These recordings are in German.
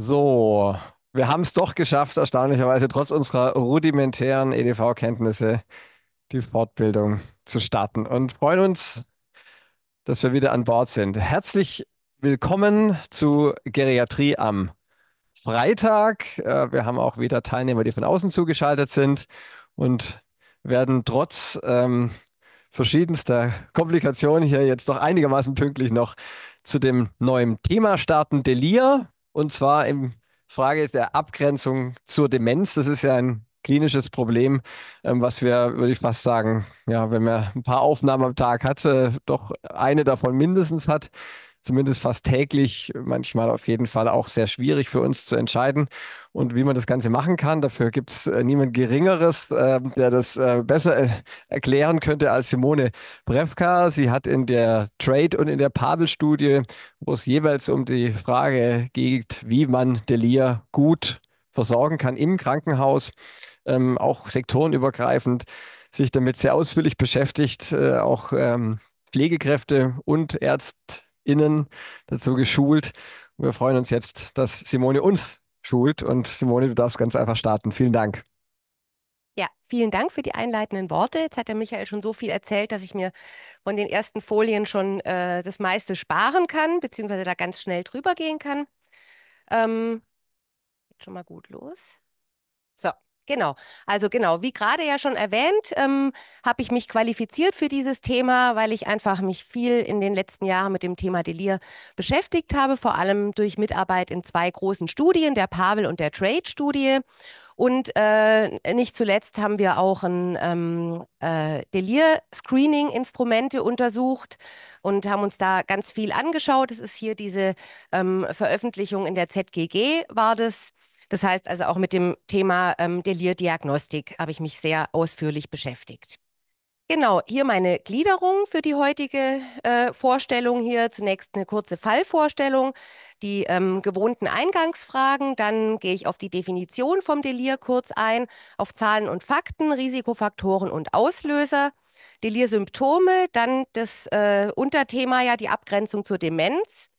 So, wir haben es doch geschafft, erstaunlicherweise trotz unserer rudimentären EDV-Kenntnisse die Fortbildung zu starten und freuen uns, dass wir wieder an Bord sind. Herzlich willkommen zu Geriatrie am Freitag. Äh, wir haben auch wieder Teilnehmer, die von außen zugeschaltet sind und werden trotz ähm, verschiedenster Komplikationen hier jetzt doch einigermaßen pünktlich noch zu dem neuen Thema starten. Delir und zwar in Frage der Abgrenzung zur Demenz. Das ist ja ein klinisches Problem, ähm, was wir, würde ich fast sagen, ja, wenn man ein paar Aufnahmen am Tag hatte, äh, doch eine davon mindestens hat zumindest fast täglich, manchmal auf jeden Fall auch sehr schwierig für uns zu entscheiden. Und wie man das Ganze machen kann, dafür gibt es äh, niemand Geringeres, äh, der das äh, besser äh, erklären könnte als Simone Brevka. Sie hat in der Trade- und in der Pavel-Studie, wo es jeweils um die Frage geht, wie man Delir gut versorgen kann im Krankenhaus, ähm, auch sektorenübergreifend, sich damit sehr ausführlich beschäftigt, äh, auch ähm, Pflegekräfte und Ärzte innen dazu geschult. wir freuen uns jetzt, dass Simone uns schult. Und Simone, du darfst ganz einfach starten. Vielen Dank. Ja, vielen Dank für die einleitenden Worte. Jetzt hat der Michael schon so viel erzählt, dass ich mir von den ersten Folien schon äh, das meiste sparen kann, beziehungsweise da ganz schnell drüber gehen kann. Ähm, geht schon mal gut los. So, Genau, also genau, wie gerade ja schon erwähnt, ähm, habe ich mich qualifiziert für dieses Thema, weil ich einfach mich viel in den letzten Jahren mit dem Thema Delir beschäftigt habe, vor allem durch Mitarbeit in zwei großen Studien, der Pavel und der Trade-Studie. Und äh, nicht zuletzt haben wir auch ein ähm, äh, Delir-Screening-Instrumente untersucht und haben uns da ganz viel angeschaut. Es ist hier diese ähm, Veröffentlichung in der ZGG, war das das heißt also auch mit dem Thema ähm, Delir-Diagnostik habe ich mich sehr ausführlich beschäftigt. Genau, hier meine Gliederung für die heutige äh, Vorstellung hier. Zunächst eine kurze Fallvorstellung, die ähm, gewohnten Eingangsfragen, dann gehe ich auf die Definition vom Delir kurz ein, auf Zahlen und Fakten, Risikofaktoren und Auslöser, Delir-Symptome, dann das äh, Unterthema ja die Abgrenzung zur Demenz,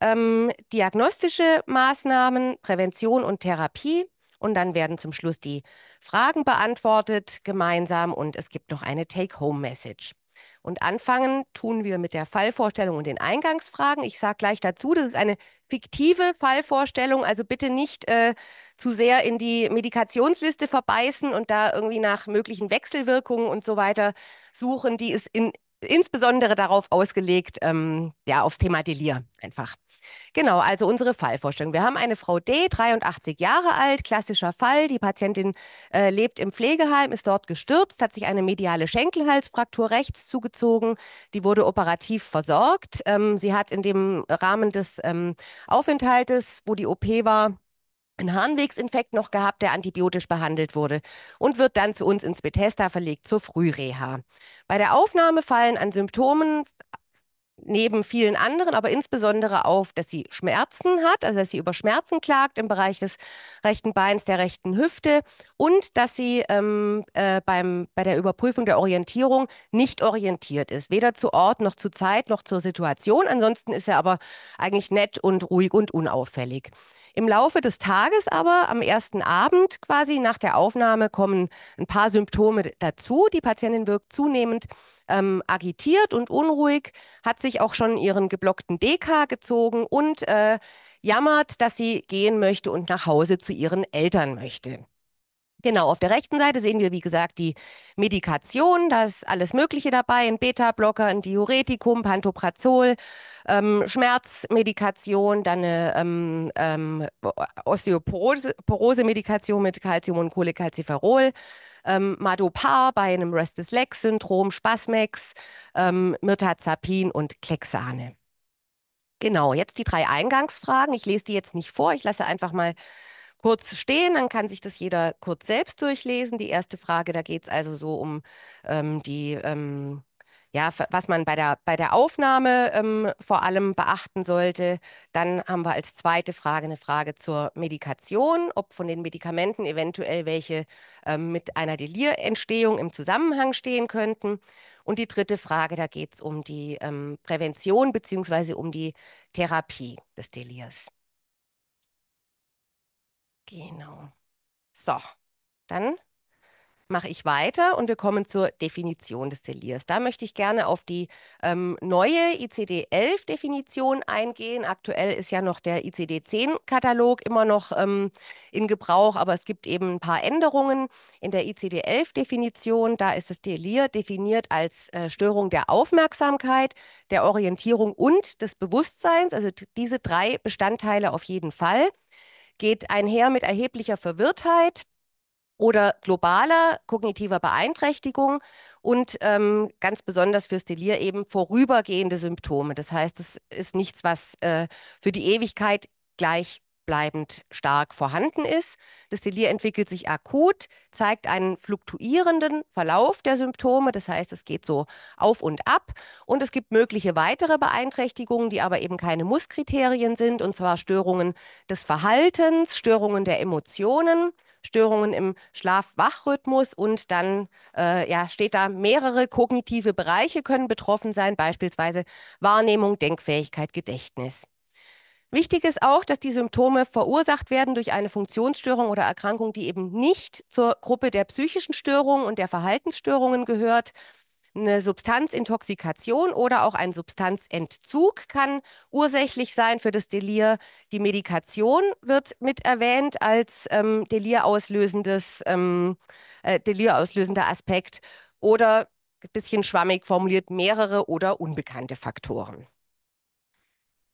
ähm, diagnostische Maßnahmen, Prävention und Therapie. Und dann werden zum Schluss die Fragen beantwortet gemeinsam und es gibt noch eine Take-Home-Message. Und anfangen tun wir mit der Fallvorstellung und den Eingangsfragen. Ich sage gleich dazu, das ist eine fiktive Fallvorstellung, also bitte nicht äh, zu sehr in die Medikationsliste verbeißen und da irgendwie nach möglichen Wechselwirkungen und so weiter suchen, die es in insbesondere darauf ausgelegt, ähm, ja, aufs Thema Delir einfach. Genau, also unsere Fallvorstellung. Wir haben eine Frau D, 83 Jahre alt, klassischer Fall. Die Patientin äh, lebt im Pflegeheim, ist dort gestürzt, hat sich eine mediale Schenkelhalsfraktur rechts zugezogen. Die wurde operativ versorgt. Ähm, sie hat in dem Rahmen des ähm, Aufenthaltes, wo die OP war, einen Harnwegsinfekt noch gehabt, der antibiotisch behandelt wurde und wird dann zu uns ins Bethesda verlegt zur Frühreha. Bei der Aufnahme fallen an Symptomen äh, neben vielen anderen, aber insbesondere auf, dass sie Schmerzen hat, also dass sie über Schmerzen klagt im Bereich des rechten Beins, der rechten Hüfte und dass sie ähm, äh, beim, bei der Überprüfung der Orientierung nicht orientiert ist, weder zu Ort noch zu Zeit noch zur Situation. Ansonsten ist er aber eigentlich nett und ruhig und unauffällig. Im Laufe des Tages aber, am ersten Abend quasi nach der Aufnahme, kommen ein paar Symptome dazu. Die Patientin wirkt zunehmend ähm, agitiert und unruhig, hat sich auch schon ihren geblockten DK gezogen und äh, jammert, dass sie gehen möchte und nach Hause zu ihren Eltern möchte. Genau, auf der rechten Seite sehen wir, wie gesagt, die Medikation. Da ist alles Mögliche dabei, ein Beta-Blocker, ein Diuretikum, Pantoprazol, ähm, Schmerzmedikation, dann eine ähm, ähm, Osteoporose-Medikation mit Calcium und Cholecalciferol, ähm, Madopar bei einem Restless-Leg-Syndrom, Spasmex, ähm, Mirtazapin und Klexane. Genau, jetzt die drei Eingangsfragen. Ich lese die jetzt nicht vor, ich lasse einfach mal kurz stehen, dann kann sich das jeder kurz selbst durchlesen. Die erste Frage, da geht es also so um ähm, die, ähm, ja, was man bei der, bei der Aufnahme ähm, vor allem beachten sollte. Dann haben wir als zweite Frage eine Frage zur Medikation, ob von den Medikamenten eventuell welche ähm, mit einer Delirentstehung im Zusammenhang stehen könnten. Und die dritte Frage, da geht es um die ähm, Prävention bzw. um die Therapie des Delirs. Genau. So, dann mache ich weiter und wir kommen zur Definition des Zeliers. Da möchte ich gerne auf die ähm, neue ICD-11-Definition eingehen. Aktuell ist ja noch der ICD-10-Katalog immer noch ähm, in Gebrauch, aber es gibt eben ein paar Änderungen in der ICD-11-Definition. Da ist das Delir definiert als äh, Störung der Aufmerksamkeit, der Orientierung und des Bewusstseins, also diese drei Bestandteile auf jeden Fall geht einher mit erheblicher Verwirrtheit oder globaler kognitiver Beeinträchtigung und ähm, ganz besonders für Delir eben vorübergehende Symptome. Das heißt, es ist nichts, was äh, für die Ewigkeit gleich bleibend stark vorhanden ist. Das Delir entwickelt sich akut, zeigt einen fluktuierenden Verlauf der Symptome, das heißt, es geht so auf und ab und es gibt mögliche weitere Beeinträchtigungen, die aber eben keine Musskriterien sind, und zwar Störungen des Verhaltens, Störungen der Emotionen, Störungen im Schlaf-Wach-Rhythmus und dann äh, ja, steht da, mehrere kognitive Bereiche können betroffen sein, beispielsweise Wahrnehmung, Denkfähigkeit, Gedächtnis. Wichtig ist auch, dass die Symptome verursacht werden durch eine Funktionsstörung oder Erkrankung, die eben nicht zur Gruppe der psychischen Störungen und der Verhaltensstörungen gehört. Eine Substanzintoxikation oder auch ein Substanzentzug kann ursächlich sein für das Delir. Die Medikation wird mit erwähnt als ähm, delirauslösendes, ähm, äh, delirauslösender Aspekt oder ein bisschen schwammig formuliert mehrere oder unbekannte Faktoren.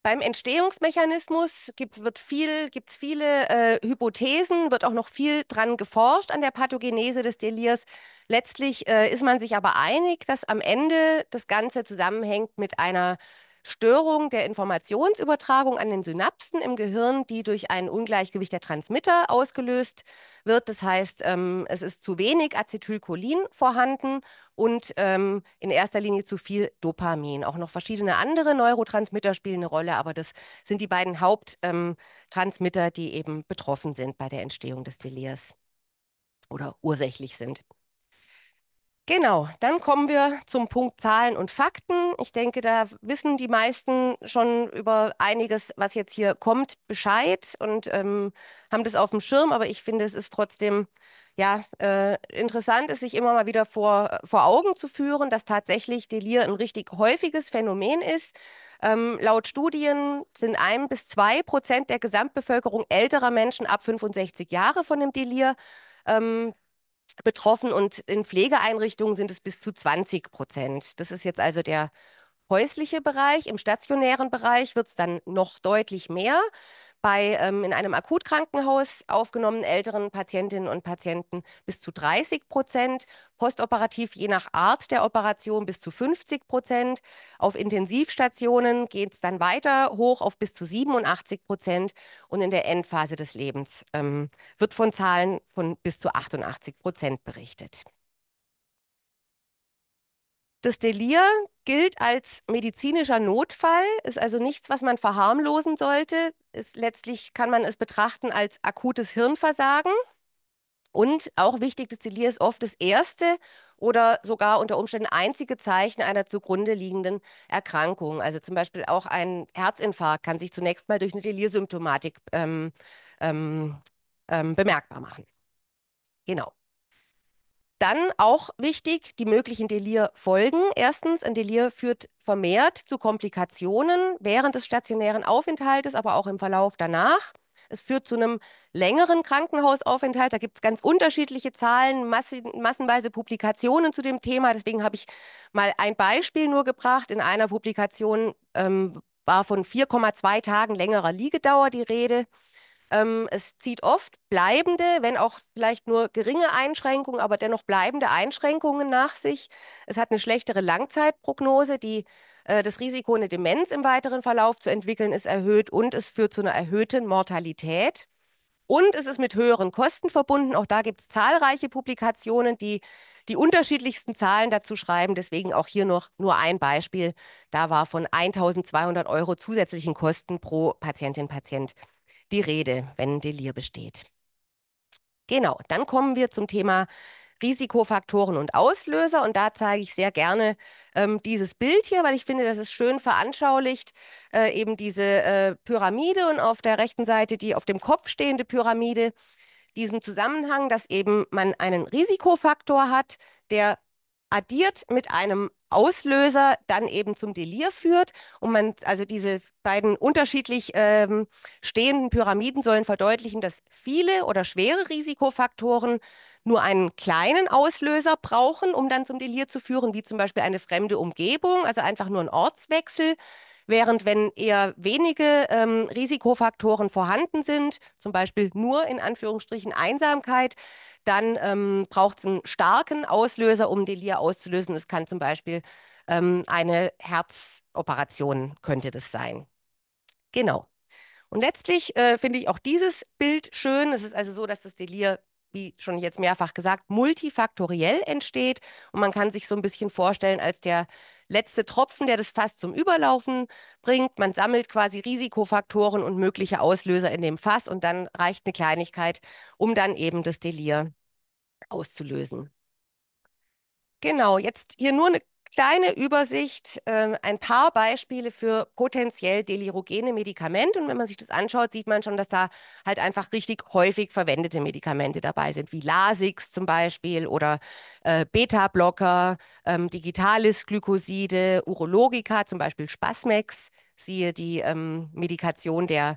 Beim Entstehungsmechanismus gibt es viel, viele äh, Hypothesen, wird auch noch viel dran geforscht an der Pathogenese des Delirs. Letztlich äh, ist man sich aber einig, dass am Ende das Ganze zusammenhängt mit einer Störung der Informationsübertragung an den Synapsen im Gehirn, die durch ein Ungleichgewicht der Transmitter ausgelöst wird. Das heißt, ähm, es ist zu wenig Acetylcholin vorhanden und ähm, in erster Linie zu viel Dopamin. Auch noch verschiedene andere Neurotransmitter spielen eine Rolle, aber das sind die beiden Haupttransmitter, ähm, die eben betroffen sind bei der Entstehung des Delirs oder ursächlich sind. Genau, dann kommen wir zum Punkt Zahlen und Fakten. Ich denke, da wissen die meisten schon über einiges, was jetzt hier kommt, Bescheid und ähm, haben das auf dem Schirm. Aber ich finde, es ist trotzdem ja, äh, interessant es sich immer mal wieder vor, vor Augen zu führen, dass tatsächlich Delir ein richtig häufiges Phänomen ist. Ähm, laut Studien sind ein bis zwei Prozent der Gesamtbevölkerung älterer Menschen ab 65 Jahre von dem Delir ähm, betroffen und in Pflegeeinrichtungen sind es bis zu 20 Prozent. Das ist jetzt also der häusliche Bereich. Im stationären Bereich wird es dann noch deutlich mehr. Bei ähm, in einem Akutkrankenhaus aufgenommenen älteren Patientinnen und Patienten bis zu 30 Prozent, postoperativ je nach Art der Operation bis zu 50 Prozent. Auf Intensivstationen geht es dann weiter hoch auf bis zu 87 Prozent und in der Endphase des Lebens ähm, wird von Zahlen von bis zu 88 Prozent berichtet. Das Delir gilt als medizinischer Notfall, ist also nichts, was man verharmlosen sollte. Ist, letztlich kann man es betrachten als akutes Hirnversagen. Und auch wichtig, das Delir ist oft das erste oder sogar unter Umständen einzige Zeichen einer zugrunde liegenden Erkrankung. Also zum Beispiel auch ein Herzinfarkt kann sich zunächst mal durch eine Delirsymptomatik ähm, ähm, ähm, bemerkbar machen. Genau. Dann auch wichtig, die möglichen Delirfolgen. Erstens, ein Delir führt vermehrt zu Komplikationen während des stationären Aufenthaltes, aber auch im Verlauf danach. Es führt zu einem längeren Krankenhausaufenthalt. Da gibt es ganz unterschiedliche Zahlen, massen, massenweise Publikationen zu dem Thema. Deswegen habe ich mal ein Beispiel nur gebracht. In einer Publikation ähm, war von 4,2 Tagen längerer Liegedauer die Rede. Ähm, es zieht oft bleibende, wenn auch vielleicht nur geringe Einschränkungen, aber dennoch bleibende Einschränkungen nach sich. Es hat eine schlechtere Langzeitprognose, die, äh, das Risiko, eine Demenz im weiteren Verlauf zu entwickeln, ist erhöht und es führt zu einer erhöhten Mortalität. Und es ist mit höheren Kosten verbunden. Auch da gibt es zahlreiche Publikationen, die die unterschiedlichsten Zahlen dazu schreiben. Deswegen auch hier noch nur ein Beispiel. Da war von 1200 Euro zusätzlichen Kosten pro Patientin, Patient die Rede, wenn Delir besteht. Genau, dann kommen wir zum Thema Risikofaktoren und Auslöser. Und da zeige ich sehr gerne ähm, dieses Bild hier, weil ich finde, das ist schön veranschaulicht. Äh, eben diese äh, Pyramide und auf der rechten Seite die auf dem Kopf stehende Pyramide. Diesen Zusammenhang, dass eben man einen Risikofaktor hat, der addiert mit einem Auslöser dann eben zum Delir führt und man also diese beiden unterschiedlich ähm, stehenden Pyramiden sollen verdeutlichen, dass viele oder schwere Risikofaktoren nur einen kleinen Auslöser brauchen, um dann zum Delir zu führen, wie zum Beispiel eine fremde Umgebung, also einfach nur ein Ortswechsel. Während wenn eher wenige ähm, Risikofaktoren vorhanden sind, zum Beispiel nur in Anführungsstrichen Einsamkeit, dann ähm, braucht es einen starken Auslöser, um Delir auszulösen. Es kann zum Beispiel ähm, eine Herzoperation könnte das sein. Genau. Und letztlich äh, finde ich auch dieses Bild schön. Es ist also so, dass das Delir wie schon jetzt mehrfach gesagt, multifaktoriell entsteht. Und man kann sich so ein bisschen vorstellen als der letzte Tropfen, der das Fass zum Überlaufen bringt. Man sammelt quasi Risikofaktoren und mögliche Auslöser in dem Fass und dann reicht eine Kleinigkeit, um dann eben das Delir auszulösen. Genau, jetzt hier nur eine kleine Übersicht, äh, ein paar Beispiele für potenziell delirogene Medikamente. Und wenn man sich das anschaut, sieht man schon, dass da halt einfach richtig häufig verwendete Medikamente dabei sind, wie Lasix zum Beispiel oder äh, Beta-Blocker, ähm, digitales Glykoside, Urologika, zum Beispiel Spasmex, siehe die ähm, Medikation der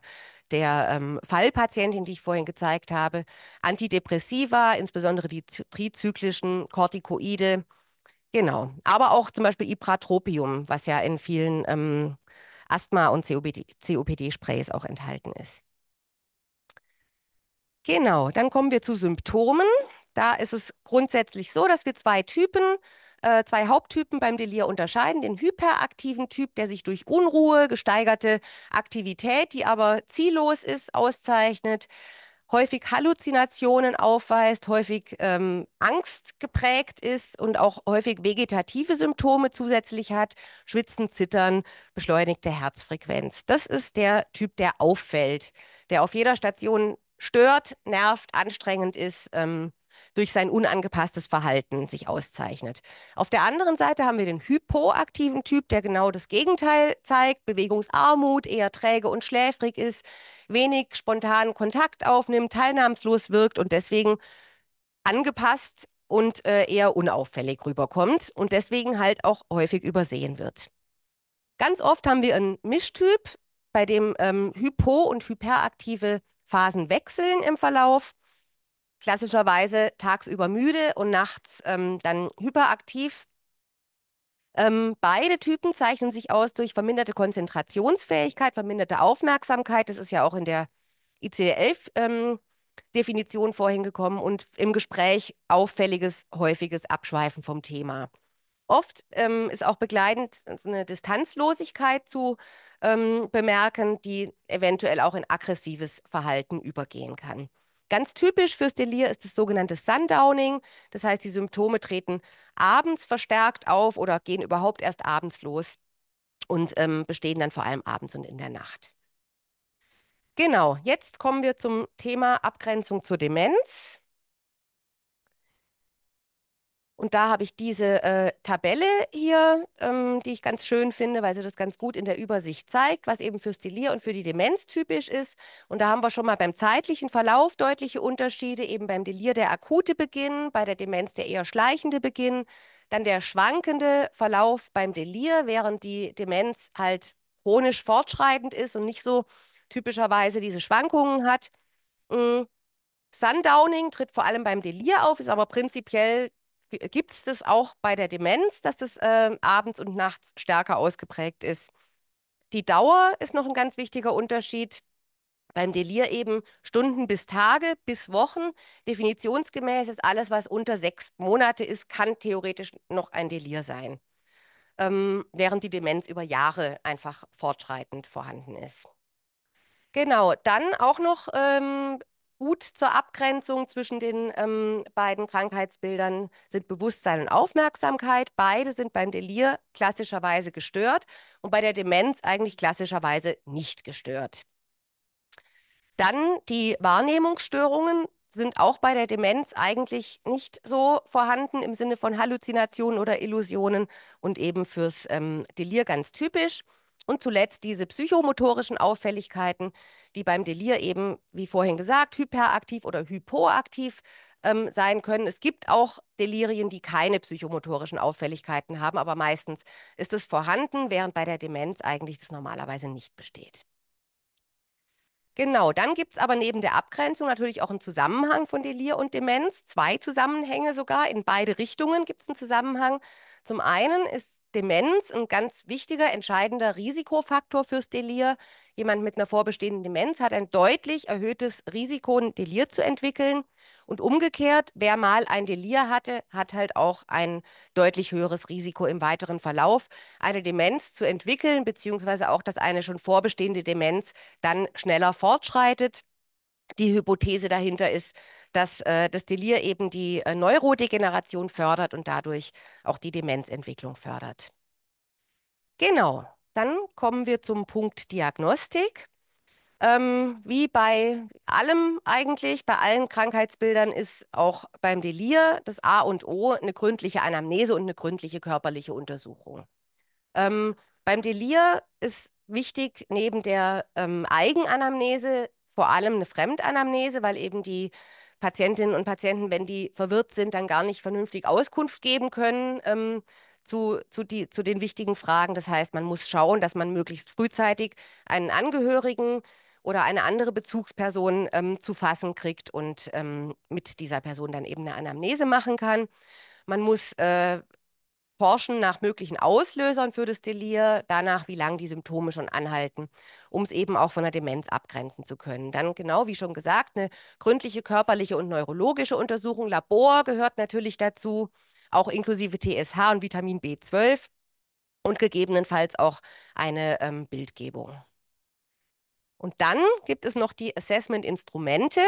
der ähm, Fallpatientin, die ich vorhin gezeigt habe, Antidepressiva, insbesondere die trizyklischen Corticoide, Genau, aber auch zum Beispiel Ipratropium, was ja in vielen ähm, Asthma- und COPD-Sprays auch enthalten ist. Genau, dann kommen wir zu Symptomen. Da ist es grundsätzlich so, dass wir zwei Typen, äh, zwei Haupttypen beim Delir unterscheiden. Den hyperaktiven Typ, der sich durch Unruhe, gesteigerte Aktivität, die aber ziellos ist, auszeichnet häufig Halluzinationen aufweist, häufig ähm, Angst geprägt ist und auch häufig vegetative Symptome zusätzlich hat, Schwitzen, Zittern, beschleunigte Herzfrequenz. Das ist der Typ, der auffällt, der auf jeder Station stört, nervt, anstrengend ist, ähm, durch sein unangepasstes Verhalten sich auszeichnet. Auf der anderen Seite haben wir den hypoaktiven Typ, der genau das Gegenteil zeigt, Bewegungsarmut, eher träge und schläfrig ist, wenig spontanen Kontakt aufnimmt, teilnahmslos wirkt und deswegen angepasst und äh, eher unauffällig rüberkommt und deswegen halt auch häufig übersehen wird. Ganz oft haben wir einen Mischtyp, bei dem ähm, hypo- und hyperaktive Phasen wechseln im Verlauf klassischerweise tagsüber müde und nachts ähm, dann hyperaktiv. Ähm, beide Typen zeichnen sich aus durch verminderte Konzentrationsfähigkeit, verminderte Aufmerksamkeit. Das ist ja auch in der ICD-11 ähm, Definition vorhin gekommen und im Gespräch auffälliges, häufiges Abschweifen vom Thema. Oft ähm, ist auch begleitend so eine Distanzlosigkeit zu ähm, bemerken, die eventuell auch in aggressives Verhalten übergehen kann. Ganz typisch fürs Delir ist das sogenannte Sundowning. Das heißt, die Symptome treten abends verstärkt auf oder gehen überhaupt erst abends los und ähm, bestehen dann vor allem abends und in der Nacht. Genau, jetzt kommen wir zum Thema Abgrenzung zur Demenz. Und da habe ich diese äh, Tabelle hier, ähm, die ich ganz schön finde, weil sie das ganz gut in der Übersicht zeigt, was eben für Stilier und für die Demenz typisch ist. Und da haben wir schon mal beim zeitlichen Verlauf deutliche Unterschiede, eben beim Delir der akute Beginn, bei der Demenz der eher schleichende Beginn, dann der schwankende Verlauf beim Delir, während die Demenz halt chronisch fortschreitend ist und nicht so typischerweise diese Schwankungen hat. Mhm. Sundowning tritt vor allem beim Delir auf, ist aber prinzipiell Gibt es das auch bei der Demenz, dass das äh, abends und nachts stärker ausgeprägt ist? Die Dauer ist noch ein ganz wichtiger Unterschied. Beim Delir eben Stunden bis Tage bis Wochen. Definitionsgemäß ist alles, was unter sechs Monate ist, kann theoretisch noch ein Delir sein. Ähm, während die Demenz über Jahre einfach fortschreitend vorhanden ist. Genau, dann auch noch ähm, Gut zur Abgrenzung zwischen den ähm, beiden Krankheitsbildern sind Bewusstsein und Aufmerksamkeit. Beide sind beim Delir klassischerweise gestört und bei der Demenz eigentlich klassischerweise nicht gestört. Dann die Wahrnehmungsstörungen sind auch bei der Demenz eigentlich nicht so vorhanden im Sinne von Halluzinationen oder Illusionen und eben fürs ähm, Delir ganz typisch. Und zuletzt diese psychomotorischen Auffälligkeiten, die beim Delir eben, wie vorhin gesagt, hyperaktiv oder hypoaktiv ähm, sein können. Es gibt auch Delirien, die keine psychomotorischen Auffälligkeiten haben, aber meistens ist es vorhanden, während bei der Demenz eigentlich das normalerweise nicht besteht. Genau, dann gibt es aber neben der Abgrenzung natürlich auch einen Zusammenhang von Delir und Demenz, zwei Zusammenhänge sogar, in beide Richtungen gibt es einen Zusammenhang. Zum einen ist Demenz ein ganz wichtiger, entscheidender Risikofaktor fürs Delir. Jemand mit einer vorbestehenden Demenz hat ein deutlich erhöhtes Risiko, ein Delir zu entwickeln. Und umgekehrt, wer mal ein Delir hatte, hat halt auch ein deutlich höheres Risiko im weiteren Verlauf, eine Demenz zu entwickeln, beziehungsweise auch, dass eine schon vorbestehende Demenz dann schneller fortschreitet. Die Hypothese dahinter ist, dass äh, das Delir eben die äh, Neurodegeneration fördert und dadurch auch die Demenzentwicklung fördert. Genau, dann kommen wir zum Punkt Diagnostik. Ähm, wie bei allem eigentlich, bei allen Krankheitsbildern ist auch beim Delir das A und O eine gründliche Anamnese und eine gründliche körperliche Untersuchung. Ähm, beim Delir ist wichtig, neben der ähm, Eigenanamnese vor allem eine Fremdanamnese, weil eben die Patientinnen und Patienten, wenn die verwirrt sind, dann gar nicht vernünftig Auskunft geben können. Ähm, zu, zu, die, zu den wichtigen Fragen. Das heißt, man muss schauen, dass man möglichst frühzeitig einen Angehörigen oder eine andere Bezugsperson ähm, zu fassen kriegt und ähm, mit dieser Person dann eben eine Anamnese machen kann. Man muss äh, forschen nach möglichen Auslösern für das Delir, danach, wie lange die Symptome schon anhalten, um es eben auch von der Demenz abgrenzen zu können. Dann genau wie schon gesagt, eine gründliche körperliche und neurologische Untersuchung, Labor gehört natürlich dazu, auch inklusive TSH und Vitamin B12 und gegebenenfalls auch eine ähm, Bildgebung. Und dann gibt es noch die Assessment-Instrumente.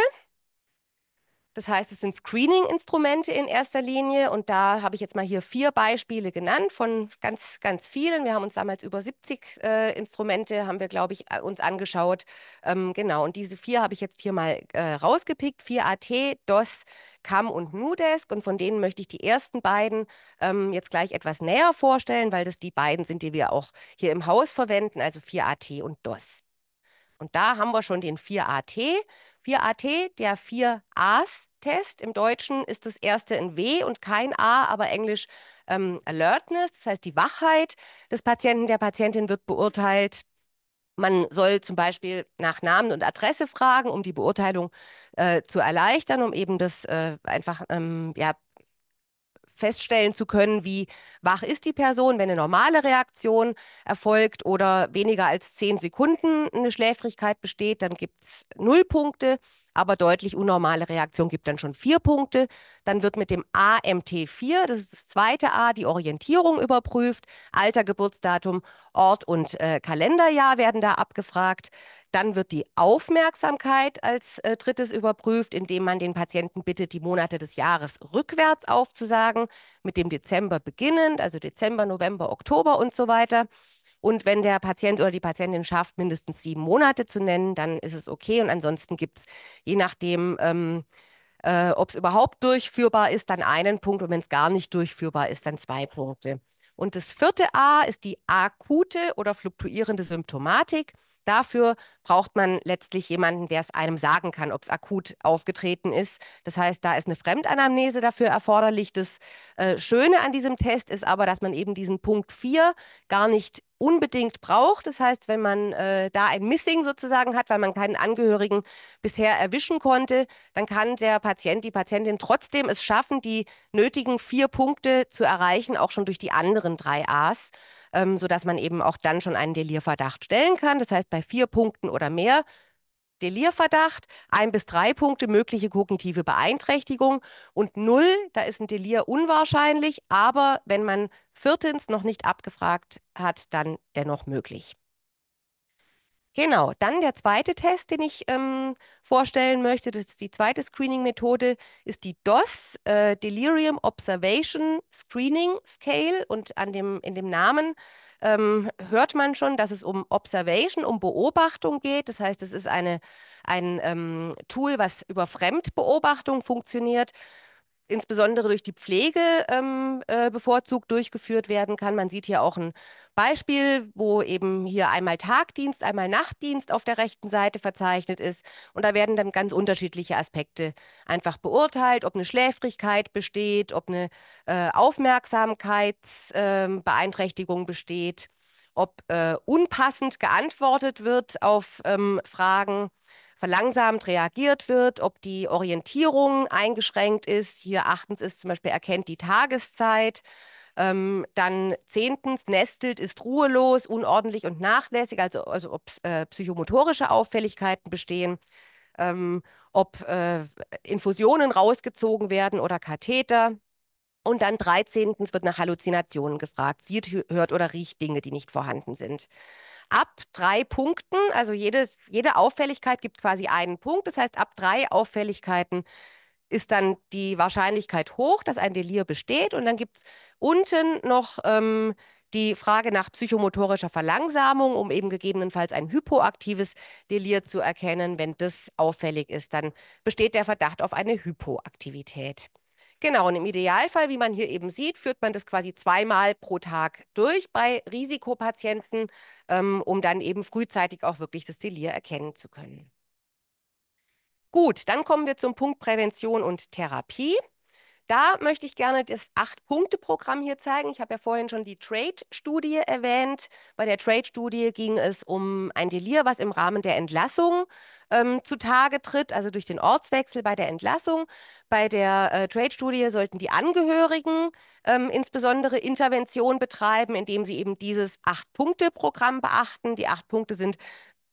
Das heißt, es sind Screening-Instrumente in erster Linie. Und da habe ich jetzt mal hier vier Beispiele genannt von ganz, ganz vielen. Wir haben uns damals über 70 äh, Instrumente, haben wir, glaube ich, uns angeschaut. Ähm, genau, und diese vier habe ich jetzt hier mal äh, rausgepickt. 4AT, DOS, CAM und Nudesk. Und von denen möchte ich die ersten beiden ähm, jetzt gleich etwas näher vorstellen, weil das die beiden sind, die wir auch hier im Haus verwenden, also 4AT und DOS. Und da haben wir schon den 4AT. 4AT, der 4A's-Test. Im Deutschen ist das erste ein W und kein A, aber Englisch ähm, Alertness, das heißt die Wachheit des Patienten, der Patientin wird beurteilt. Man soll zum Beispiel nach Namen und Adresse fragen, um die Beurteilung äh, zu erleichtern, um eben das äh, einfach ähm, ja, feststellen zu können, wie wach ist die Person, wenn eine normale Reaktion erfolgt oder weniger als zehn Sekunden eine Schläfrigkeit besteht, dann gibt es null Punkte aber deutlich unnormale Reaktion gibt dann schon vier Punkte. Dann wird mit dem AMT4, das ist das zweite A, die Orientierung überprüft. Alter, Geburtsdatum, Ort und äh, Kalenderjahr werden da abgefragt. Dann wird die Aufmerksamkeit als äh, drittes überprüft, indem man den Patienten bittet, die Monate des Jahres rückwärts aufzusagen, mit dem Dezember beginnend, also Dezember, November, Oktober und so weiter. Und wenn der Patient oder die Patientin schafft, mindestens sieben Monate zu nennen, dann ist es okay. Und ansonsten gibt es, je nachdem, ähm, äh, ob es überhaupt durchführbar ist, dann einen Punkt. Und wenn es gar nicht durchführbar ist, dann zwei Punkte. Und das vierte A ist die akute oder fluktuierende Symptomatik. Dafür braucht man letztlich jemanden, der es einem sagen kann, ob es akut aufgetreten ist. Das heißt, da ist eine Fremdanamnese dafür erforderlich. Das äh, Schöne an diesem Test ist aber, dass man eben diesen Punkt 4 gar nicht unbedingt braucht. Das heißt, wenn man äh, da ein Missing sozusagen hat, weil man keinen Angehörigen bisher erwischen konnte, dann kann der Patient, die Patientin trotzdem es schaffen, die nötigen vier Punkte zu erreichen, auch schon durch die anderen drei A's ähm, sodass man eben auch dann schon einen Delirverdacht stellen kann. Das heißt, bei vier Punkten oder mehr Delirverdacht, ein bis drei Punkte mögliche kognitive Beeinträchtigung und null, da ist ein Delir unwahrscheinlich, aber wenn man viertens noch nicht abgefragt hat, dann dennoch möglich. Genau, dann der zweite Test, den ich ähm, vorstellen möchte, das ist die zweite Screening-Methode, ist die DOS, äh, Delirium Observation Screening Scale. Und an dem, in dem Namen ähm, hört man schon, dass es um Observation, um Beobachtung geht. Das heißt, es ist eine, ein ähm, Tool, was über Fremdbeobachtung funktioniert insbesondere durch die Pflege ähm, äh, bevorzugt durchgeführt werden kann. Man sieht hier auch ein Beispiel, wo eben hier einmal Tagdienst, einmal Nachtdienst auf der rechten Seite verzeichnet ist. Und da werden dann ganz unterschiedliche Aspekte einfach beurteilt, ob eine Schläfrigkeit besteht, ob eine äh, Aufmerksamkeitsbeeinträchtigung ähm, äh, besteht, ob äh, unpassend geantwortet wird auf ähm, Fragen verlangsamt reagiert wird, ob die Orientierung eingeschränkt ist. Hier achtens ist zum Beispiel erkennt die Tageszeit. Ähm, dann zehntens, nestelt, ist ruhelos, unordentlich und nachlässig, also, also ob äh, psychomotorische Auffälligkeiten bestehen, ähm, ob äh, Infusionen rausgezogen werden oder Katheter. Und dann dreizehntens wird nach Halluzinationen gefragt, sieht, hört oder riecht Dinge, die nicht vorhanden sind ab drei Punkten, also jedes, jede Auffälligkeit gibt quasi einen Punkt. Das heißt, ab drei Auffälligkeiten ist dann die Wahrscheinlichkeit hoch, dass ein Delir besteht. Und dann gibt es unten noch ähm, die Frage nach psychomotorischer Verlangsamung, um eben gegebenenfalls ein hypoaktives Delir zu erkennen. Wenn das auffällig ist, dann besteht der Verdacht auf eine Hypoaktivität. Genau, und im Idealfall, wie man hier eben sieht, führt man das quasi zweimal pro Tag durch bei Risikopatienten, ähm, um dann eben frühzeitig auch wirklich das Delir erkennen zu können. Gut, dann kommen wir zum Punkt Prävention und Therapie. Da möchte ich gerne das Acht-Punkte-Programm hier zeigen. Ich habe ja vorhin schon die Trade-Studie erwähnt. Bei der Trade-Studie ging es um ein Delir, was im Rahmen der Entlassung ähm, zutage tritt, also durch den Ortswechsel bei der Entlassung. Bei der äh, Trade-Studie sollten die Angehörigen ähm, insbesondere Intervention betreiben, indem sie eben dieses Acht-Punkte-Programm beachten. Die acht Punkte sind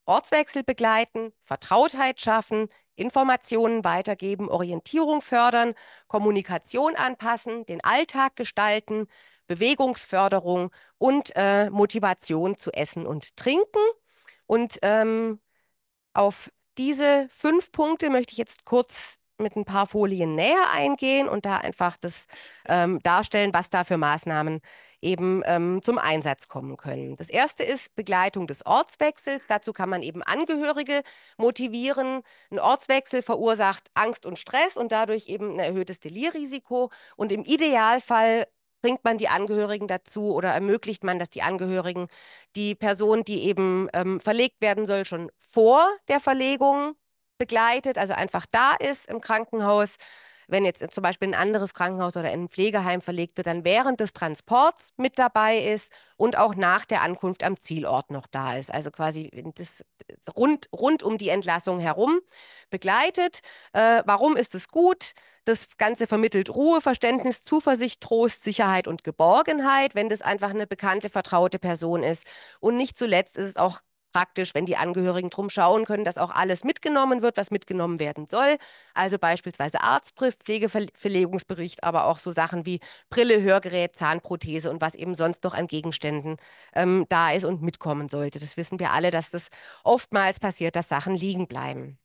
Ortswechsel begleiten, Vertrautheit schaffen, Informationen weitergeben, Orientierung fördern, Kommunikation anpassen, den Alltag gestalten, Bewegungsförderung und äh, Motivation zu essen und trinken. Und ähm, auf diese fünf Punkte möchte ich jetzt kurz mit ein paar Folien näher eingehen und da einfach das ähm, darstellen, was da für Maßnahmen eben ähm, zum Einsatz kommen können. Das erste ist Begleitung des Ortswechsels. Dazu kann man eben Angehörige motivieren. Ein Ortswechsel verursacht Angst und Stress und dadurch eben ein erhöhtes Delirrisiko. Und im Idealfall bringt man die Angehörigen dazu oder ermöglicht man, dass die Angehörigen die Person, die eben ähm, verlegt werden soll, schon vor der Verlegung begleitet, also einfach da ist im Krankenhaus, wenn jetzt äh, zum Beispiel ein anderes Krankenhaus oder ein Pflegeheim verlegt wird, dann während des Transports mit dabei ist und auch nach der Ankunft am Zielort noch da ist. Also quasi das, rund, rund um die Entlassung herum begleitet. Äh, warum ist es gut? Das Ganze vermittelt Ruhe, Verständnis, Zuversicht, Trost, Sicherheit und Geborgenheit, wenn das einfach eine bekannte, vertraute Person ist. Und nicht zuletzt ist es auch praktisch, wenn die Angehörigen drum schauen können, dass auch alles mitgenommen wird, was mitgenommen werden soll. Also beispielsweise Arztbrief, Pflegeverlegungsbericht, aber auch so Sachen wie Brille, Hörgerät, Zahnprothese und was eben sonst noch an Gegenständen ähm, da ist und mitkommen sollte. Das wissen wir alle, dass das oftmals passiert, dass Sachen liegen bleiben.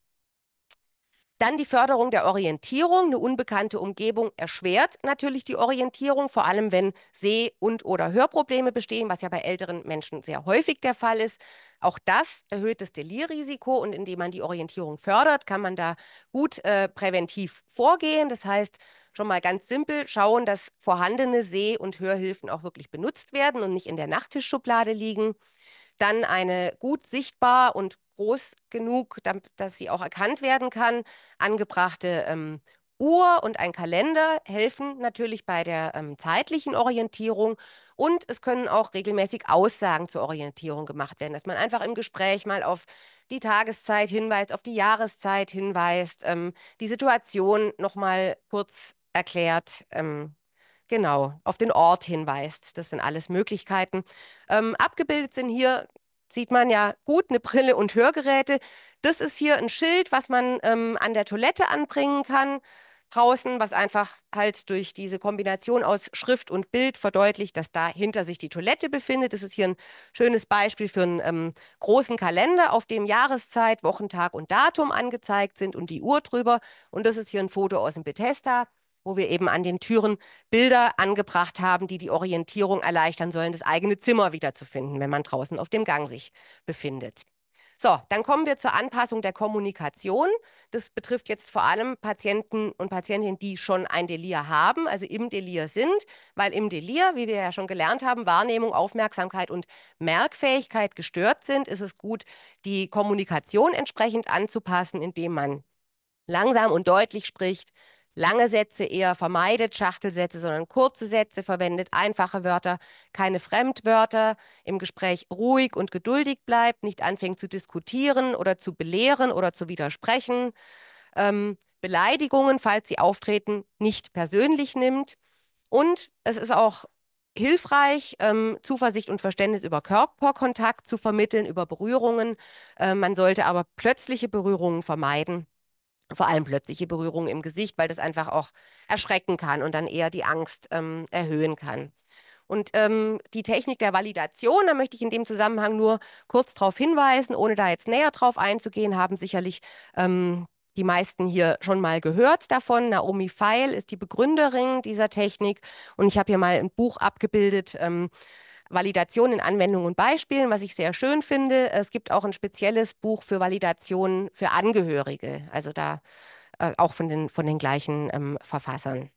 Dann die Förderung der Orientierung. Eine unbekannte Umgebung erschwert natürlich die Orientierung, vor allem wenn Seh- und oder Hörprobleme bestehen, was ja bei älteren Menschen sehr häufig der Fall ist. Auch das erhöht das Delirrisiko und indem man die Orientierung fördert, kann man da gut äh, präventiv vorgehen. Das heißt, schon mal ganz simpel schauen, dass vorhandene Seh- und Hörhilfen auch wirklich benutzt werden und nicht in der Nachttischschublade liegen. Dann eine gut sichtbar und groß genug, damit, dass sie auch erkannt werden kann. Angebrachte ähm, Uhr und ein Kalender helfen natürlich bei der ähm, zeitlichen Orientierung und es können auch regelmäßig Aussagen zur Orientierung gemacht werden, dass man einfach im Gespräch mal auf die Tageszeit hinweist, auf die Jahreszeit hinweist, ähm, die Situation nochmal kurz erklärt, ähm, genau, auf den Ort hinweist. Das sind alles Möglichkeiten. Ähm, abgebildet sind hier sieht man ja gut, eine Brille und Hörgeräte. Das ist hier ein Schild, was man ähm, an der Toilette anbringen kann draußen, was einfach halt durch diese Kombination aus Schrift und Bild verdeutlicht, dass da hinter sich die Toilette befindet. Das ist hier ein schönes Beispiel für einen ähm, großen Kalender, auf dem Jahreszeit, Wochentag und Datum angezeigt sind und die Uhr drüber. Und das ist hier ein Foto aus dem Bethesda wo wir eben an den Türen Bilder angebracht haben, die die Orientierung erleichtern sollen, das eigene Zimmer wiederzufinden, wenn man draußen auf dem Gang sich befindet. So, dann kommen wir zur Anpassung der Kommunikation. Das betrifft jetzt vor allem Patienten und Patientinnen, die schon ein Delir haben, also im Delir sind, weil im Delir, wie wir ja schon gelernt haben, Wahrnehmung, Aufmerksamkeit und Merkfähigkeit gestört sind, ist es gut, die Kommunikation entsprechend anzupassen, indem man langsam und deutlich spricht, lange Sätze eher vermeidet, Schachtelsätze, sondern kurze Sätze verwendet, einfache Wörter, keine Fremdwörter, im Gespräch ruhig und geduldig bleibt, nicht anfängt zu diskutieren oder zu belehren oder zu widersprechen, ähm, Beleidigungen, falls sie auftreten, nicht persönlich nimmt. Und es ist auch hilfreich, ähm, Zuversicht und Verständnis über Körperkontakt zu vermitteln, über Berührungen. Äh, man sollte aber plötzliche Berührungen vermeiden vor allem plötzliche Berührungen im Gesicht, weil das einfach auch erschrecken kann und dann eher die Angst ähm, erhöhen kann. Und ähm, die Technik der Validation, da möchte ich in dem Zusammenhang nur kurz darauf hinweisen, ohne da jetzt näher drauf einzugehen, haben sicherlich ähm, die meisten hier schon mal gehört davon. Naomi Feil ist die Begründerin dieser Technik und ich habe hier mal ein Buch abgebildet. Ähm, Validation in Anwendungen und Beispielen, was ich sehr schön finde. Es gibt auch ein spezielles Buch für Validation für Angehörige, also da äh, auch von den, von den gleichen ähm, Verfassern.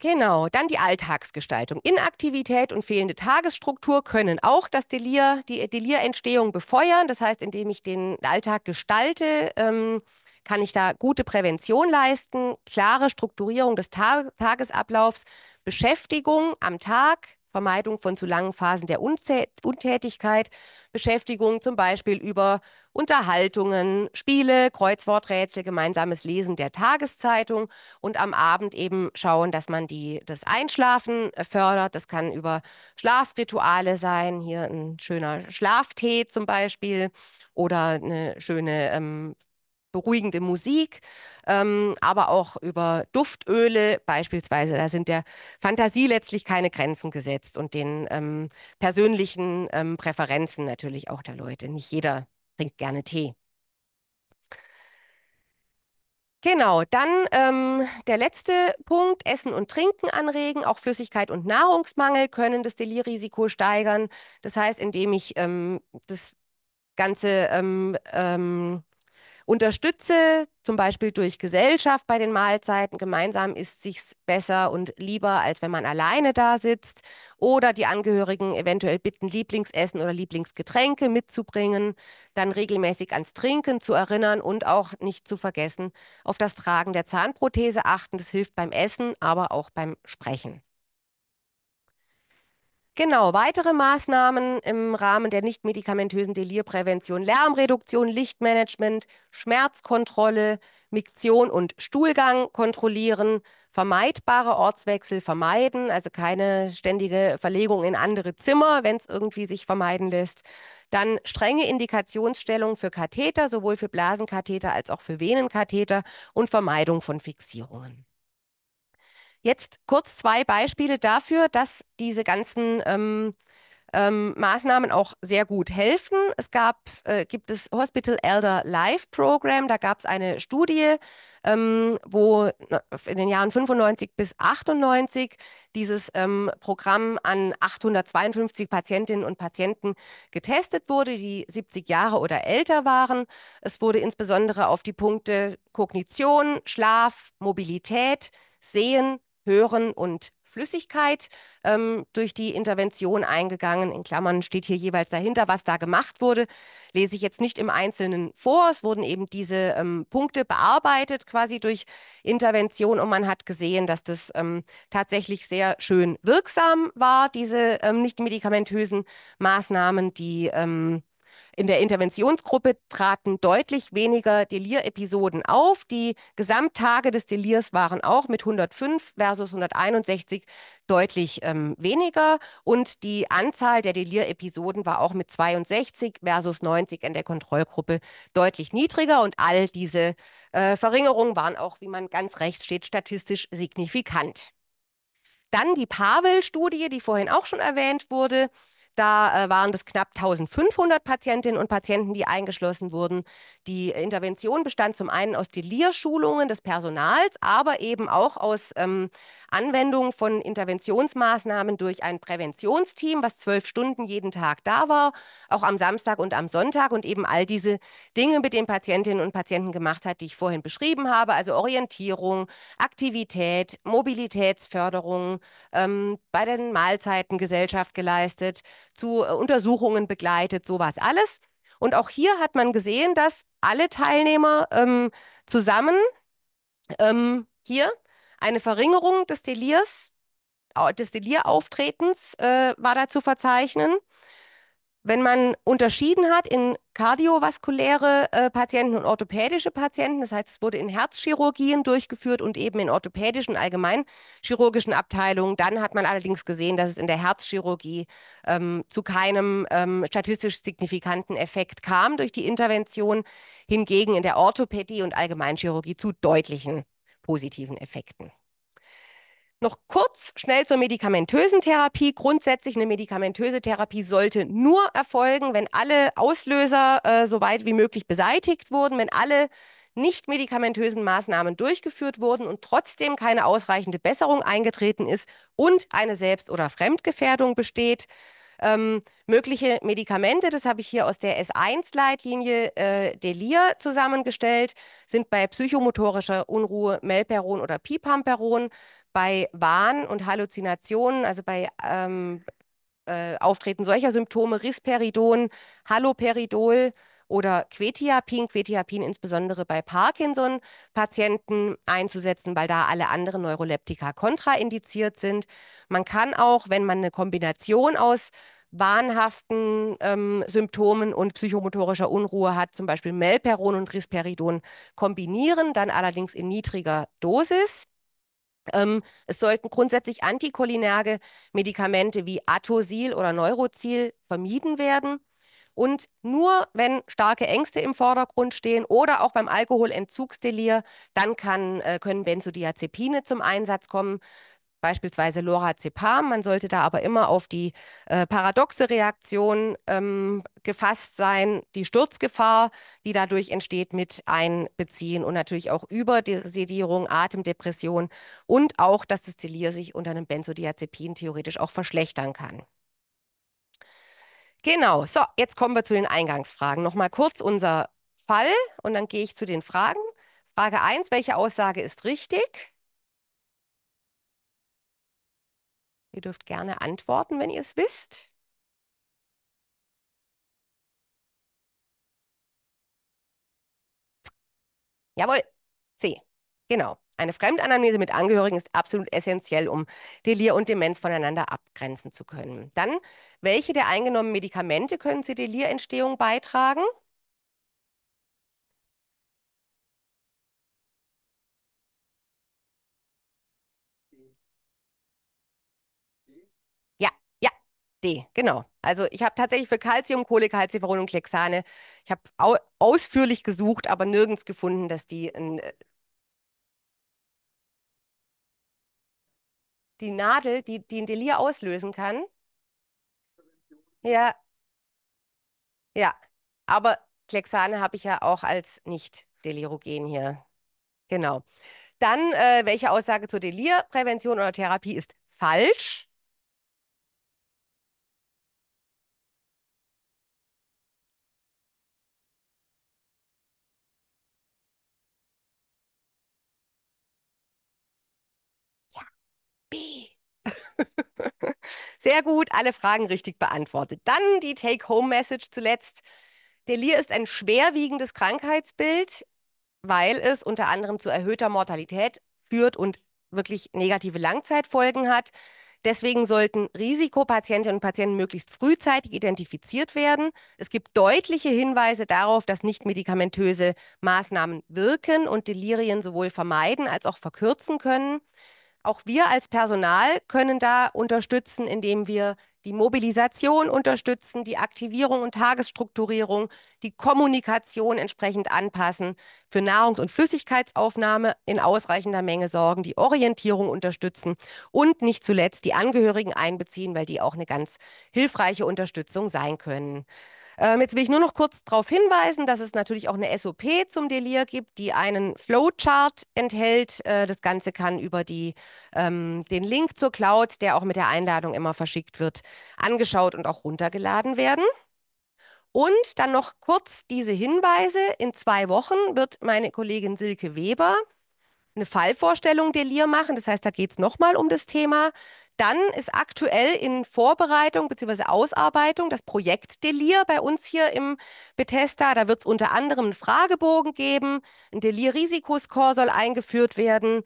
Genau, dann die Alltagsgestaltung. Inaktivität und fehlende Tagesstruktur können auch das Delir, die Delirentstehung befeuern. Das heißt, indem ich den Alltag gestalte, ähm, kann ich da gute Prävention leisten. Klare Strukturierung des Ta Tagesablaufs Beschäftigung am Tag, Vermeidung von zu langen Phasen der Untätigkeit, Beschäftigung zum Beispiel über Unterhaltungen, Spiele, Kreuzworträtsel, gemeinsames Lesen der Tageszeitung und am Abend eben schauen, dass man die, das Einschlafen fördert. Das kann über Schlafrituale sein, hier ein schöner Schlaftee zum Beispiel oder eine schöne ähm, beruhigende Musik, ähm, aber auch über Duftöle beispielsweise. Da sind der Fantasie letztlich keine Grenzen gesetzt und den ähm, persönlichen ähm, Präferenzen natürlich auch der Leute. Nicht jeder trinkt gerne Tee. Genau, dann ähm, der letzte Punkt, Essen und Trinken anregen. Auch Flüssigkeit und Nahrungsmangel können das Delirrisiko steigern. Das heißt, indem ich ähm, das ganze ähm, ähm unterstütze, zum Beispiel durch Gesellschaft bei den Mahlzeiten. Gemeinsam ist sich's besser und lieber, als wenn man alleine da sitzt. Oder die Angehörigen eventuell bitten, Lieblingsessen oder Lieblingsgetränke mitzubringen, dann regelmäßig ans Trinken zu erinnern und auch nicht zu vergessen, auf das Tragen der Zahnprothese achten. Das hilft beim Essen, aber auch beim Sprechen. Genau, weitere Maßnahmen im Rahmen der nichtmedikamentösen Delirprävention, Lärmreduktion, Lichtmanagement, Schmerzkontrolle, Miktion und Stuhlgang kontrollieren, vermeidbare Ortswechsel vermeiden, also keine ständige Verlegung in andere Zimmer, wenn es irgendwie sich vermeiden lässt. Dann strenge Indikationsstellung für Katheter, sowohl für Blasenkatheter als auch für Venenkatheter und Vermeidung von Fixierungen. Jetzt kurz zwei Beispiele dafür, dass diese ganzen ähm, ähm, Maßnahmen auch sehr gut helfen. Es gab, äh, gibt das Hospital Elder Life Program, da gab es eine Studie, ähm, wo in den Jahren 95 bis 98 dieses ähm, Programm an 852 Patientinnen und Patienten getestet wurde, die 70 Jahre oder älter waren. Es wurde insbesondere auf die Punkte Kognition, Schlaf, Mobilität, Sehen, Hören und Flüssigkeit ähm, durch die Intervention eingegangen. In Klammern steht hier jeweils dahinter, was da gemacht wurde. Lese ich jetzt nicht im Einzelnen vor. Es wurden eben diese ähm, Punkte bearbeitet, quasi durch Intervention. Und man hat gesehen, dass das ähm, tatsächlich sehr schön wirksam war, diese ähm, nicht medikamentösen Maßnahmen, die ähm, in der Interventionsgruppe traten deutlich weniger Delir-Episoden auf. Die Gesamttage des Delirs waren auch mit 105 versus 161 deutlich ähm, weniger und die Anzahl der Delir-Episoden war auch mit 62 versus 90 in der Kontrollgruppe deutlich niedriger und all diese äh, Verringerungen waren auch, wie man ganz rechts steht, statistisch signifikant. Dann die Pavel-Studie, die vorhin auch schon erwähnt wurde. Da äh, waren das knapp 1500 Patientinnen und Patienten, die eingeschlossen wurden. Die äh, Intervention bestand zum einen aus Delir-Schulungen des Personals, aber eben auch aus ähm, Anwendung von Interventionsmaßnahmen durch ein Präventionsteam, was zwölf Stunden jeden Tag da war, auch am Samstag und am Sonntag und eben all diese Dinge mit den Patientinnen und Patienten gemacht hat, die ich vorhin beschrieben habe, also Orientierung, Aktivität, Mobilitätsförderung, ähm, bei den Mahlzeiten Gesellschaft geleistet, zu äh, Untersuchungen begleitet, sowas alles. Und auch hier hat man gesehen, dass alle Teilnehmer ähm, zusammen ähm, hier eine Verringerung des Delirs, des Delirauftretens äh, war da zu verzeichnen. Wenn man unterschieden hat in kardiovaskuläre äh, Patienten und orthopädische Patienten, das heißt, es wurde in Herzchirurgien durchgeführt und eben in orthopädischen allgemeinchirurgischen Abteilungen, dann hat man allerdings gesehen, dass es in der Herzchirurgie ähm, zu keinem ähm, statistisch signifikanten Effekt kam durch die Intervention, hingegen in der Orthopädie und Allgemeinchirurgie zu deutlichen positiven Effekten. Noch kurz, schnell zur medikamentösen Therapie. Grundsätzlich eine medikamentöse Therapie sollte nur erfolgen, wenn alle Auslöser äh, so weit wie möglich beseitigt wurden, wenn alle nicht medikamentösen Maßnahmen durchgeführt wurden und trotzdem keine ausreichende Besserung eingetreten ist und eine Selbst- oder Fremdgefährdung besteht ähm, mögliche Medikamente, das habe ich hier aus der S1-Leitlinie äh, Delir zusammengestellt, sind bei psychomotorischer Unruhe Melperon oder Pipamperon, bei Wahn und Halluzinationen, also bei ähm, äh, Auftreten solcher Symptome Risperidon, Haloperidol, oder Quetiapin, Quetiapin insbesondere bei Parkinson-Patienten einzusetzen, weil da alle anderen Neuroleptika kontraindiziert sind. Man kann auch, wenn man eine Kombination aus wahnhaften ähm, Symptomen und psychomotorischer Unruhe hat, zum Beispiel Melperon und Risperidon kombinieren, dann allerdings in niedriger Dosis. Ähm, es sollten grundsätzlich anticholinerge Medikamente wie Atosil oder Neurozil vermieden werden. Und nur wenn starke Ängste im Vordergrund stehen oder auch beim Alkoholentzugsdelir, dann kann, äh, können Benzodiazepine zum Einsatz kommen beispielsweise Lorazepam. Man sollte da aber immer auf die äh, paradoxe Reaktion ähm, gefasst sein, die Sturzgefahr, die dadurch entsteht, mit einbeziehen und natürlich auch Übersedierung, Atemdepression und auch, dass das Delir sich unter einem Benzodiazepin theoretisch auch verschlechtern kann. Genau, so, jetzt kommen wir zu den Eingangsfragen. Nochmal kurz unser Fall und dann gehe ich zu den Fragen. Frage 1, welche Aussage ist richtig? Ihr dürft gerne antworten, wenn ihr es wisst. Jawohl, C, genau. Eine Fremdanamnese mit Angehörigen ist absolut essentiell, um Delir und Demenz voneinander abgrenzen zu können. Dann, welche der eingenommenen Medikamente können zur Delirentstehung beitragen? Ja, ja, D, genau. Also ich habe tatsächlich für Calcium, Kohle, Calciferol und Klexane, ich habe ausführlich gesucht, aber nirgends gefunden, dass die ein äh, die Nadel, die, die ein Delir auslösen kann. Ja, ja, aber Klexane habe ich ja auch als nicht delirogen hier. Genau. Dann, äh, welche Aussage zur Delirprävention oder Therapie ist falsch? Sehr gut, alle Fragen richtig beantwortet. Dann die Take-Home-Message zuletzt. Delir ist ein schwerwiegendes Krankheitsbild, weil es unter anderem zu erhöhter Mortalität führt und wirklich negative Langzeitfolgen hat. Deswegen sollten Risikopatientinnen und Patienten möglichst frühzeitig identifiziert werden. Es gibt deutliche Hinweise darauf, dass nichtmedikamentöse Maßnahmen wirken und Delirien sowohl vermeiden als auch verkürzen können. Auch wir als Personal können da unterstützen, indem wir die Mobilisation unterstützen, die Aktivierung und Tagesstrukturierung, die Kommunikation entsprechend anpassen, für Nahrungs- und Flüssigkeitsaufnahme in ausreichender Menge sorgen, die Orientierung unterstützen und nicht zuletzt die Angehörigen einbeziehen, weil die auch eine ganz hilfreiche Unterstützung sein können. Ähm, jetzt will ich nur noch kurz darauf hinweisen, dass es natürlich auch eine SOP zum Delir gibt, die einen Flowchart enthält. Äh, das Ganze kann über die, ähm, den Link zur Cloud, der auch mit der Einladung immer verschickt wird, angeschaut und auch runtergeladen werden. Und dann noch kurz diese Hinweise. In zwei Wochen wird meine Kollegin Silke Weber eine Fallvorstellung Delir machen. Das heißt, da geht es nochmal um das Thema. Dann ist aktuell in Vorbereitung bzw. Ausarbeitung das Projekt Delir bei uns hier im Bethesda. Da wird es unter anderem einen Fragebogen geben, ein Delir-Risikoscore soll eingeführt werden.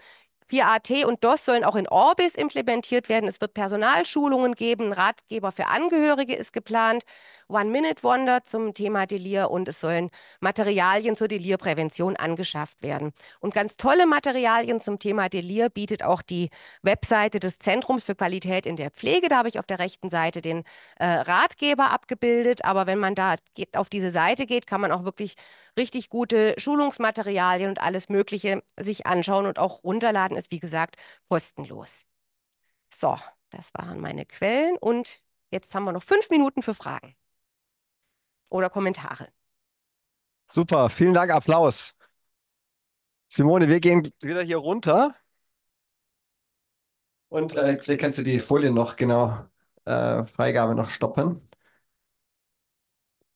4AT und DOS sollen auch in Orbis implementiert werden. Es wird Personalschulungen geben, Ratgeber für Angehörige ist geplant, One-Minute-Wonder zum Thema Delir und es sollen Materialien zur Delirprävention angeschafft werden. Und ganz tolle Materialien zum Thema Delir bietet auch die Webseite des Zentrums für Qualität in der Pflege. Da habe ich auf der rechten Seite den äh, Ratgeber abgebildet, aber wenn man da auf diese Seite geht, kann man auch wirklich richtig gute Schulungsmaterialien und alles Mögliche sich anschauen und auch runterladen ist, wie gesagt, kostenlos. So, das waren meine Quellen und jetzt haben wir noch fünf Minuten für Fragen oder Kommentare. Super, vielen Dank, Applaus. Simone, wir gehen wieder hier runter. Und äh, vielleicht kannst du die Folie noch genau äh, Freigabe noch stoppen.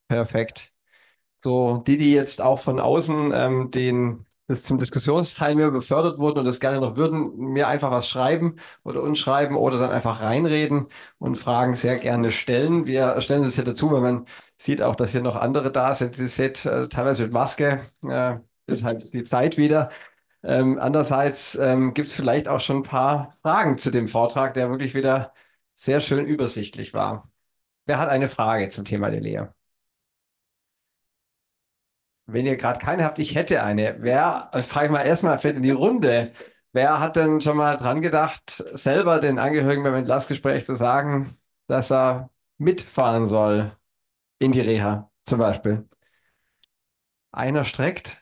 Perfekt. So, die, die jetzt auch von außen ähm, den das zum Diskussionsteil mir befördert wurden und das gerne noch würden, mir einfach was schreiben oder uns schreiben oder dann einfach reinreden und Fragen sehr gerne stellen. Wir stellen uns ja dazu, weil man sieht auch, dass hier noch andere da sind. Sie seht, äh, teilweise mit Maske äh, ist halt die Zeit wieder. Ähm, andererseits ähm, gibt es vielleicht auch schon ein paar Fragen zu dem Vortrag, der wirklich wieder sehr schön übersichtlich war. Wer hat eine Frage zum Thema der Lehre? wenn ihr gerade keine habt, ich hätte eine. Wer, äh, frage ich mal erstmal in die Runde, wer hat denn schon mal dran gedacht, selber den Angehörigen beim Entlassgespräch zu sagen, dass er mitfahren soll in die Reha zum Beispiel? Einer streckt.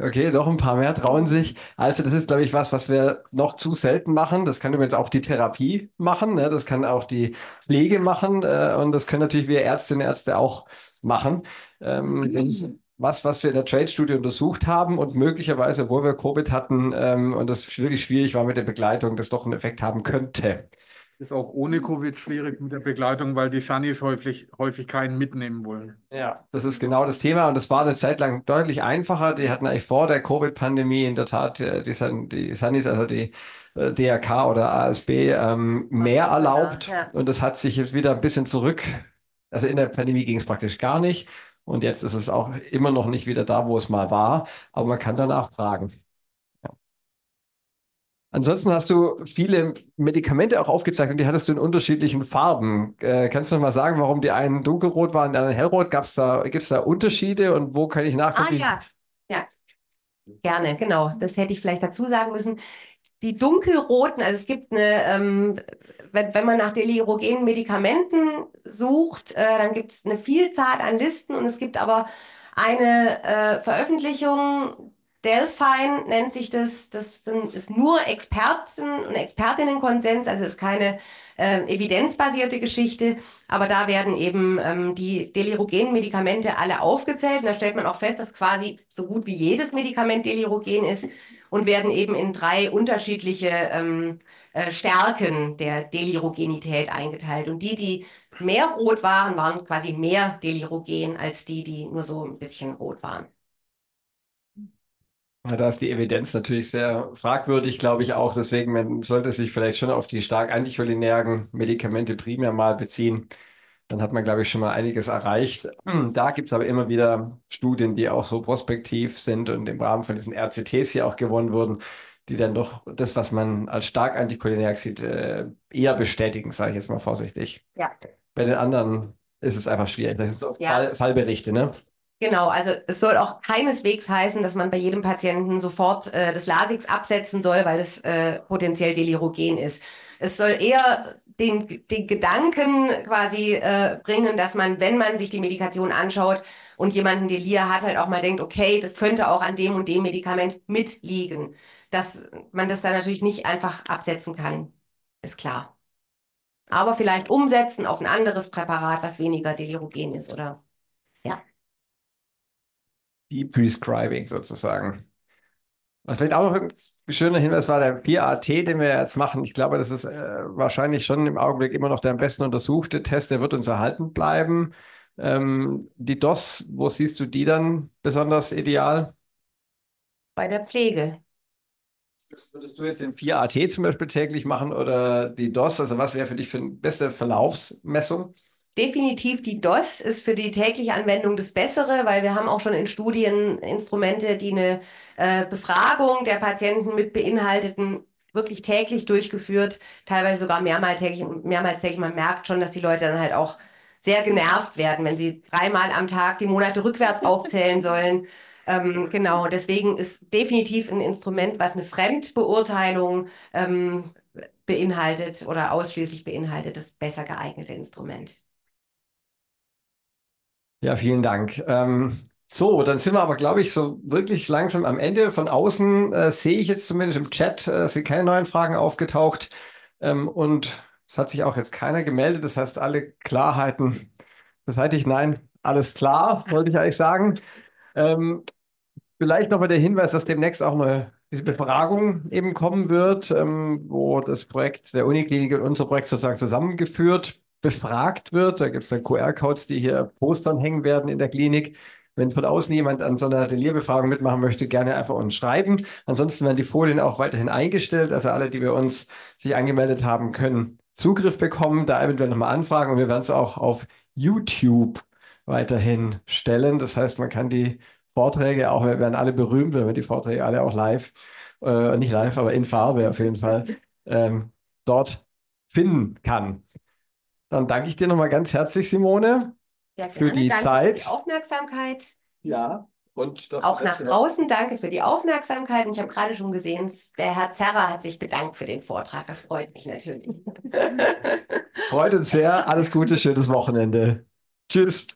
Okay, doch ein paar mehr trauen sich. Also das ist, glaube ich, was, was wir noch zu selten machen. Das kann übrigens auch die Therapie machen, ne? das kann auch die Pflege machen äh, und das können natürlich wir Ärztinnen und Ärzte auch machen. Ähm, das ist was, was wir in der Trade Studie untersucht haben und möglicherweise, obwohl wir Covid hatten ähm, und das wirklich schwierig war mit der Begleitung, das doch einen Effekt haben könnte. Ist auch ohne Covid schwierig mit der Begleitung, weil die Sunnies häufig, häufig keinen mitnehmen wollen. Ja, das ist genau das Thema und das war eine Zeit lang deutlich einfacher. Die hatten eigentlich vor der Covid-Pandemie in der Tat äh, die, Sun, die Sunnies, also die äh, DRK oder ASB ähm, mehr erlaubt. Und das hat sich jetzt wieder ein bisschen zurück also in der Pandemie ging es praktisch gar nicht. Und jetzt ist es auch immer noch nicht wieder da, wo es mal war. Aber man kann danach fragen. Ansonsten hast du viele Medikamente auch aufgezeigt und die hattest du in unterschiedlichen Farben. Äh, kannst du noch mal sagen, warum die einen dunkelrot waren, die anderen hellrot? da, Gibt es da Unterschiede und wo kann ich ah, nachgucken? Ah, ja. ja, gerne, genau. Das hätte ich vielleicht dazu sagen müssen. Die dunkelroten, also es gibt eine ähm, wenn, wenn man nach delirogenen Medikamenten sucht, äh, dann gibt es eine Vielzahl an Listen und es gibt aber eine äh, Veröffentlichung, Delphine nennt sich das, das sind, ist nur Experten und Expertinnenkonsens, also ist keine äh, evidenzbasierte Geschichte, aber da werden eben ähm, die delirogenen Medikamente alle aufgezählt und da stellt man auch fest, dass quasi so gut wie jedes Medikament delirogen ist und werden eben in drei unterschiedliche ähm, äh, Stärken der Delirogenität eingeteilt. Und die, die mehr rot waren, waren quasi mehr delirogen als die, die nur so ein bisschen rot waren. da ist die Evidenz natürlich sehr fragwürdig, glaube ich auch. Deswegen man sollte sich vielleicht schon auf die stark anticholinergen Medikamente primär mal beziehen dann hat man, glaube ich, schon mal einiges erreicht. Da gibt es aber immer wieder Studien, die auch so prospektiv sind und im Rahmen von diesen RCTs hier auch gewonnen wurden, die dann doch das, was man als stark antikolinär sieht, äh, eher bestätigen, sage ich jetzt mal vorsichtig. Ja. Bei den anderen ist es einfach schwierig. Das sind so ja. Fall, Fallberichte, ne? Genau, also es soll auch keineswegs heißen, dass man bei jedem Patienten sofort äh, das Lasix absetzen soll, weil es äh, potenziell delirogen ist. Es soll eher den, den Gedanken quasi äh, bringen, dass man, wenn man sich die Medikation anschaut und jemanden Delir hat, halt auch mal denkt, okay, das könnte auch an dem und dem Medikament mitliegen. Dass man das dann natürlich nicht einfach absetzen kann, ist klar. Aber vielleicht umsetzen auf ein anderes Präparat, was weniger delirogen ist, oder? Ja. Die Prescribing sozusagen. Was vielleicht auch noch ein schöner Hinweis war, der 4AT, den wir jetzt machen. Ich glaube, das ist äh, wahrscheinlich schon im Augenblick immer noch der am besten untersuchte Test. Der wird uns erhalten bleiben. Ähm, die DOS, wo siehst du die dann besonders ideal? Bei der Pflege. Das würdest du jetzt den 4AT zum Beispiel täglich machen oder die DOS? Also was wäre für dich für eine beste Verlaufsmessung? Definitiv die DOS ist für die tägliche Anwendung das Bessere, weil wir haben auch schon in Studien Instrumente, die eine äh, Befragung der Patienten mit beinhalteten, wirklich täglich durchgeführt, teilweise sogar mehrmals täglich, mehrmals täglich. Man merkt schon, dass die Leute dann halt auch sehr genervt werden, wenn sie dreimal am Tag die Monate rückwärts aufzählen sollen. Ähm, genau, deswegen ist definitiv ein Instrument, was eine Fremdbeurteilung ähm, beinhaltet oder ausschließlich beinhaltet, das besser geeignete Instrument. Ja, vielen Dank. Ähm, so, dann sind wir aber, glaube ich, so wirklich langsam am Ende. Von außen äh, sehe ich jetzt zumindest im Chat, äh, sind keine neuen Fragen aufgetaucht. Ähm, und es hat sich auch jetzt keiner gemeldet. Das heißt, alle Klarheiten beseitigt. Nein, alles klar, wollte ich eigentlich sagen. Ähm, vielleicht nochmal der Hinweis, dass demnächst auch mal diese Befragung eben kommen wird, ähm, wo das Projekt der Uniklinik und unser Projekt sozusagen zusammengeführt befragt wird. Da gibt es dann QR-Codes, die hier Postern hängen werden in der Klinik. Wenn von außen jemand an so einer Delierbefragung mitmachen möchte, gerne einfach uns schreiben. Ansonsten werden die Folien auch weiterhin eingestellt. Also alle, die bei uns sich angemeldet haben, können Zugriff bekommen, da eventuell nochmal anfragen und wir werden es auch auf YouTube weiterhin stellen. Das heißt, man kann die Vorträge auch, wir werden alle berühmt, wenn wir die Vorträge alle auch live, äh, nicht live, aber in Farbe auf jeden Fall, ähm, dort finden kann. Dann danke ich dir nochmal ganz herzlich, Simone, ja, für die danke Zeit. Für die Aufmerksamkeit. Ja, und das Auch nach draußen danke für die Aufmerksamkeit. Und ich habe gerade schon gesehen, der Herr Zerrer hat sich bedankt für den Vortrag. Das freut mich natürlich. freut uns sehr. Alles Gute, schönes Wochenende. Tschüss.